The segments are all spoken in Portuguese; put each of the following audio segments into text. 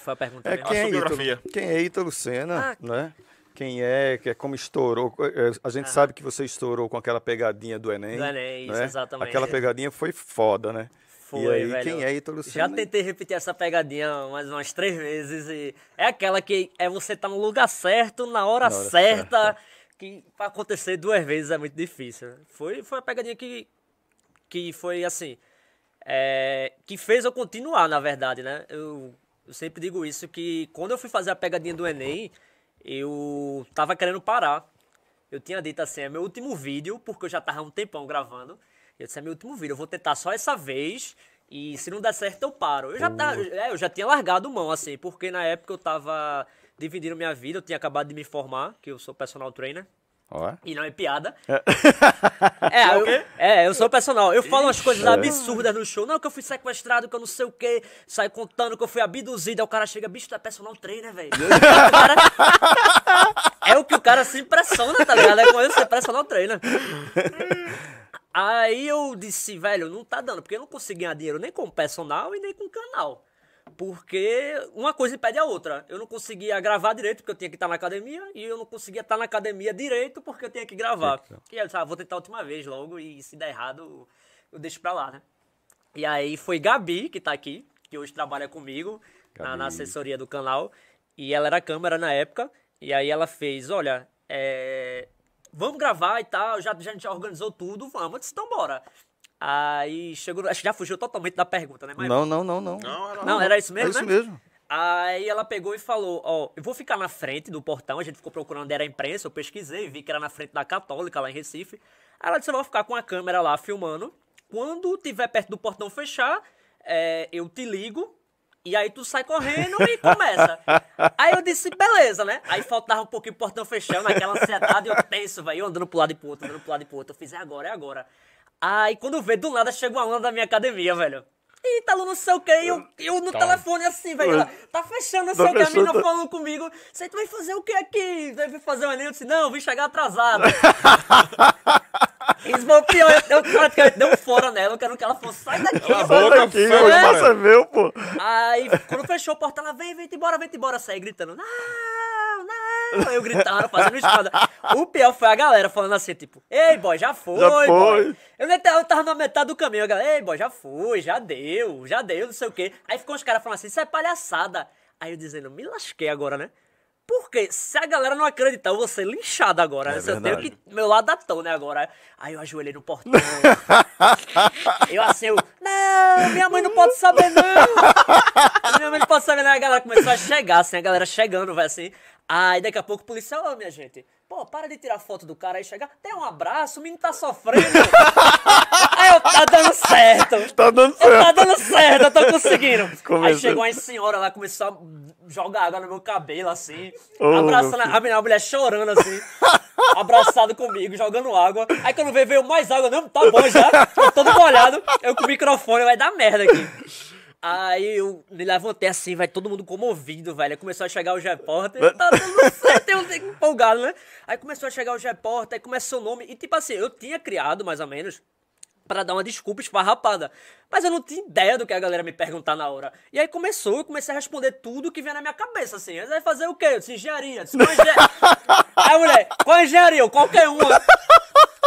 foi a pergunta? É, quem, a é Ítalo, quem é Ítalo é Senna, ah. né? Quem é, que é como estourou. É, é, a gente ah. sabe que você estourou com aquela pegadinha do Enem. Do Enem, né? exatamente. Aquela pegadinha foi foda, né? Foi, e aí, velho. quem é Ítalo Senna? Já tentei repetir essa pegadinha mais umas três vezes. E é aquela que é você estar tá no lugar certo, na hora, na hora certa, certa, que pra acontecer duas vezes é muito difícil. Foi, foi a pegadinha que, que foi assim. É, que fez eu continuar, na verdade, né? Eu eu sempre digo isso, que quando eu fui fazer a pegadinha do Enem, eu tava querendo parar. Eu tinha dito assim, é meu último vídeo, porque eu já tava um tempão gravando. Eu disse, é meu último vídeo, eu vou tentar só essa vez. E se não der certo, eu paro. Eu já, tá é, eu já tinha largado mão, assim, porque na época eu tava dividindo minha vida, eu tinha acabado de me formar, que eu sou personal trainer. Oh. E não é piada. é, é, é eu, é, eu, sou personal. Eu falo Ixi. umas coisas absurdas no show. Não, que eu fui sequestrado, que eu não sei o quê. Sai contando que eu fui abduzido. Aí o cara chega, bicho, tu é personal trainer, velho. cara... é o que o cara se impressiona, tá ligado? É quando você é personal trainer. Aí eu disse, velho, não tá dando, porque eu não consigo ganhar dinheiro nem com personal e nem com canal. Porque uma coisa impede a outra. Eu não conseguia gravar direito porque eu tinha que estar na academia e eu não conseguia estar na academia direito porque eu tinha que gravar. Eita. E eu disse, ah, vou tentar a última vez logo e se der errado eu deixo pra lá, né? E aí foi Gabi, que tá aqui, que hoje trabalha comigo na, na, assessoria do canal. E ela era câmera na época. E aí ela fez, olha, é... vamos gravar e tal. Já, já, a gente já organizou tudo, vamos. então bora. Aí chegou. Acho que já fugiu totalmente da pergunta, né, mas Não, não, não, não. Não, era, Não, era isso mesmo? Era isso né? mesmo. Aí ela pegou e falou: Ó, eu vou ficar na frente do portão. A gente ficou procurando era a imprensa. Eu pesquisei, vi que era na frente da Católica, lá em Recife. Aí ela disse: Eu vou ficar com a câmera lá filmando. Quando tiver perto do portão fechar, é, eu te ligo e aí tu sai correndo e começa. aí eu disse, beleza, né? Aí faltava um pouquinho o portão fechando, aquela ansiedade, eu tenso, velho, andando pro lado e pro outro, andando pro lado e pro outro. Eu fiz, é agora, é agora. Aí quando vê, do nada chega uma aluna da minha academia, velho. Ítalo, tá não sei o que, eu, eu no tá. telefone assim, velho. Tá fechando, não tá sei o a menina tá. falando comigo. Você vai fazer o que aqui? Vai fazer o anel Eu disse, não, eu vim chegar atrasado. Eles vão pior, eu praticamente dei um fora nela, eu quero que ela fosse, sai daqui. Cala boca, daqui, é. viu, pô. Aí, quando fechou a porta, ela, vem, vem, te embora, vem, te embora, saí gritando, não, não. aí Eu gritava, fazendo espada. O pior foi a galera falando assim, tipo, ei, boy, já foi, já foi. boy. Eu nem tava, eu tava na metade do caminho, a galera, ei, boy, já foi, já deu, já deu, não sei o quê. Aí ficou os caras falando assim, isso é palhaçada. Aí eu dizendo, me lasquei agora, né? Porque se a galera não acreditar, eu vou ser linchado agora. É eu tenho que. Meu lado latão, né? Agora. Aí eu ajoelhei no portão. eu assim, eu. Não, minha mãe não pode saber, não. minha mãe não pode saber, não. A galera começou a chegar, assim, a galera chegando, vai assim. Aí daqui a pouco o policial, oh, minha gente. Pô, para de tirar foto do cara aí chegar. Tem um abraço, o menino tá sofrendo eu, tá dando certo. tá dando certo. tá dando certo, eu tô conseguindo. Começou. Aí chegou uma senhora lá, começou a jogar água no meu cabelo, assim. Oh, abraçando a minha mulher chorando, assim. abraçado comigo, jogando água. Aí quando veio, veio mais água. Não, hum, tá bom já. Tô todo molhado. Eu com o microfone, vai dar merda aqui. Aí eu me levantei assim, vai todo mundo comovido, velho. Aí começou a chegar o repórter. Tá dando certo, eu empolgado, né? Aí começou a chegar o repórter, aí começou o nome. E tipo assim, eu tinha criado mais ou menos para dar uma desculpa esfarrapada. Mas eu não tinha ideia do que a galera me perguntar na hora. E aí começou, eu comecei a responder tudo que vinha na minha cabeça, assim. Aí vai fazer o quê? Eu disse, engenharia. Eu disse, qual é engenharia? aí mulher, qual é engenharia? qualquer uma.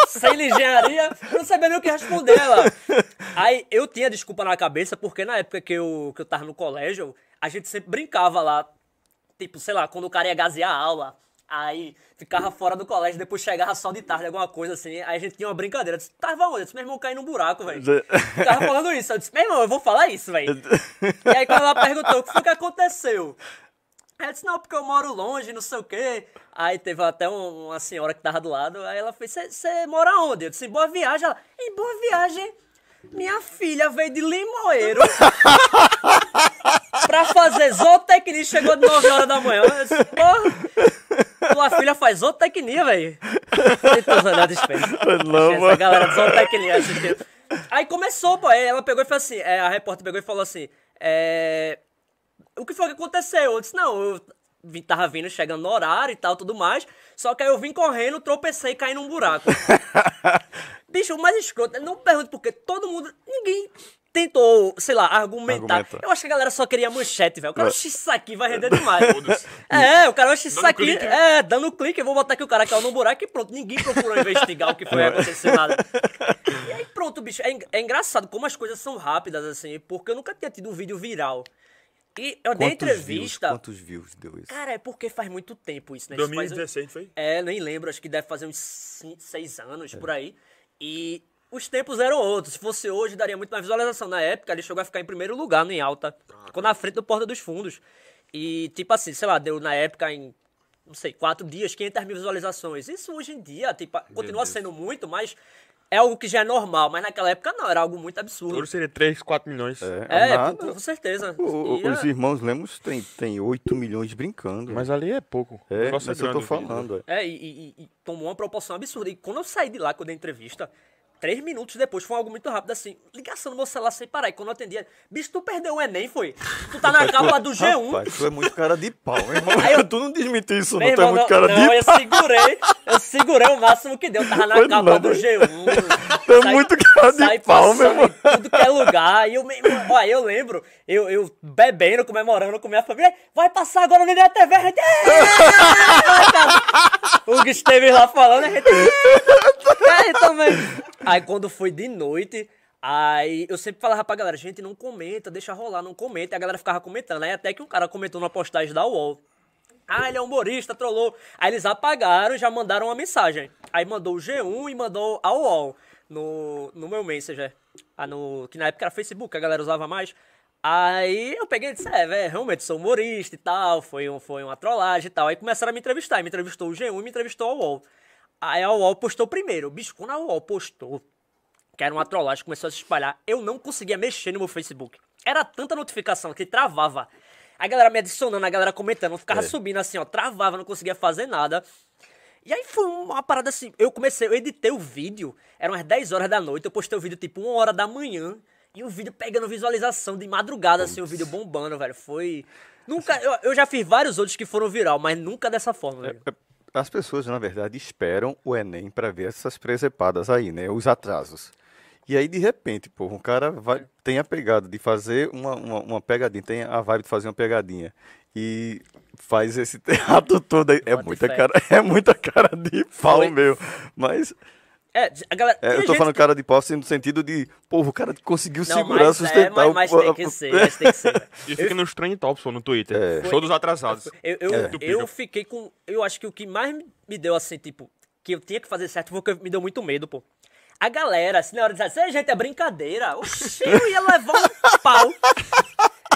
Sem engenharia, eu não sabia nem o que responder ela. Aí eu tinha desculpa na cabeça, porque na época que eu, que eu tava no colégio, a gente sempre brincava lá. Tipo, sei lá, quando o cara ia gasear a aula Aí ficava fora do colégio, depois chegava só de tarde, alguma coisa assim. Aí a gente tinha uma brincadeira. Eu disse, tava tá, onde? Eu disse, meu irmão, caiu num buraco, velho. Ficava falando isso. Eu disse, meu irmão, eu vou falar isso, velho. e aí quando ela perguntou, o que foi que aconteceu? Aí eu disse, não, porque eu moro longe, não sei o quê. Aí teve até uma senhora que tava do lado, aí ela fez, você mora onde? Eu disse, boa viagem. Ela, em boa viagem, minha filha veio de Limoeiro pra fazer zootecnia, chegou de 9 horas da manhã. Eu disse, porra faz zootecnia, velho. Essa galera de zootecnia assistindo. Aí começou, pô. Aí ela pegou e falou assim: é, a repórter pegou e falou assim: é, o que foi que aconteceu? Eu disse: não, eu tava vindo, chegando no horário e tal, tudo mais. Só que aí eu vim correndo, tropecei e caí num buraco. Bicho, o mais escroto, não pergunto porque todo mundo. Ninguém tentou, sei lá, argumentar. Argumenta. Eu acho que a galera só queria manchete, velho. O cara, é. oxe, isso aqui vai render demais. é, o cara, oxe, isso aqui. Clique. Né? É, dando um clique, eu vou botar aqui o cara caiu é no buraco e pronto. Ninguém procurou investigar o que foi é. acontecendo. nada. E aí, pronto, bicho. É, é, engraçado como as coisas são rápidas, assim, porque eu nunca tinha tido um vídeo viral. E eu quantos dei entrevista. Views, quantos views deu isso? Cara, é porque faz muito tempo isso, né? 2016 faz, foi? É, nem lembro, acho que deve fazer uns 5, 6 anos é. por aí. E os tempos eram outros. Se fosse hoje, daria muito mais visualização. Na época, ele chegou a ficar em primeiro lugar né, Em Alta. Ah, tá. Ficou na frente do Porta dos Fundos. E, tipo assim, sei lá, deu na época em, não sei, quatro dias, 500 mil visualizações. Isso hoje em dia, tipo, Meu continua Deus. sendo muito, mas é algo que já é normal, mas naquela época não, era algo muito absurdo. Hoje seria 3, 4 milhões. É, é, é nada. Com, certeza. O, o, os é... irmãos Lemos tem, tem 8 milhões brincando. Mas ali é pouco. É, é isso que eu tô né? falando. É. é, e, e, e tomou uma proporção absurda. E quando eu saí de lá, quando a entrevista, três minutos depois, foi algo muito rápido, assim, ligação no meu celular sem parar. E quando eu atendia, bicho, tu perdeu o Enem, foi? Tu tá na capa é- do G1. Rapaz, tu é muito cara de pau, irmão. Aí eu, tu não desmentiu isso, não, irmão, tu é muito cara não, de não, pau. eu segurei, eu Segurei o máximo que deu. Tava na Foi capa do G1. Tô sai, muito cara de sai pau, meu irmão. tudo que é lugar. E eu, ó, eu lembro, eu, eu bebendo, comemorando com minha família. Vai passar agora no Líder TV. Gente... o que esteve lá falando, a gente... Aí, também. Aí quando foi de noite... Aí eu sempre falava pra galera, gente, não comenta, deixa rolar, não comenta. E a galera ficava comentando. Aí até que um cara comentou numa postagem da UOL. Ah, ele é humorista, trollou. Aí eles apagaram, já mandaram uma mensagem. Aí mandou o G1 e mandou a UOL no, no meu Messenger. Ah, no, que na época era Facebook, a galera usava mais. Aí eu peguei e disse, é, velho, realmente sou humorista e tal, foi, um, foi uma trollagem e tal. Aí começaram a me entrevistar, me entrevistou o G1 e me entrevistou a UOL. Aí a UOL postou primeiro, o bicho, quando a UOL postou, que era uma trollagem, começou a se espalhar, eu não conseguia mexer no meu Facebook. Era tanta notificação que travava a galera me adicionando, a galera comentando, eu ficava é. subindo assim, ó, travava, não conseguia fazer nada. E aí foi uma parada assim, eu comecei, eu editei o vídeo, eram umas 10 horas da noite, eu postei o vídeo tipo 1 hora da manhã, e o vídeo pegando visualização de madrugada, assim, o vídeo bombando, velho, foi... Nunca, eu, eu já fiz vários outros que foram viral, mas nunca dessa forma, é, velho. É, as pessoas, na verdade, esperam o Enem para ver essas presepadas aí, né? Os atrasos. E aí, de repente, pô, um cara vai, tem a pegada de fazer uma, uma, uma, pegadinha, tem a vibe de fazer uma pegadinha. E faz esse teatro todo aí. É muita, cara, é muita cara de pau, Foi. meu. Mas. É, a galera, é, eu tô falando que... cara de pau assim, no sentido de, pô, o cara conseguiu não, segurar, mas, é, sustentar. É, mas, mas o... tem que ser, mas tem que ser. E fica nos trend tops no Twitter. É. Foi... atrasados. Eu, eu, é. eu fiquei com. Eu acho que o que mais me deu assim, tipo, que eu tinha que fazer certo foi o que me deu muito medo, pô. A galera, assim, na hora disse assim, gente, é brincadeira. Oxi, eu ia levar um pau.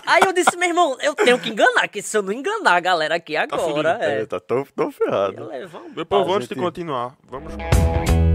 Aí eu disse, meu irmão, eu tenho que enganar, que se eu não enganar a galera aqui tá agora. Tá, fudido, é. é. tá tão, tão ferrado. Levar um pau, eu vou antes gente... de continuar. Vamos.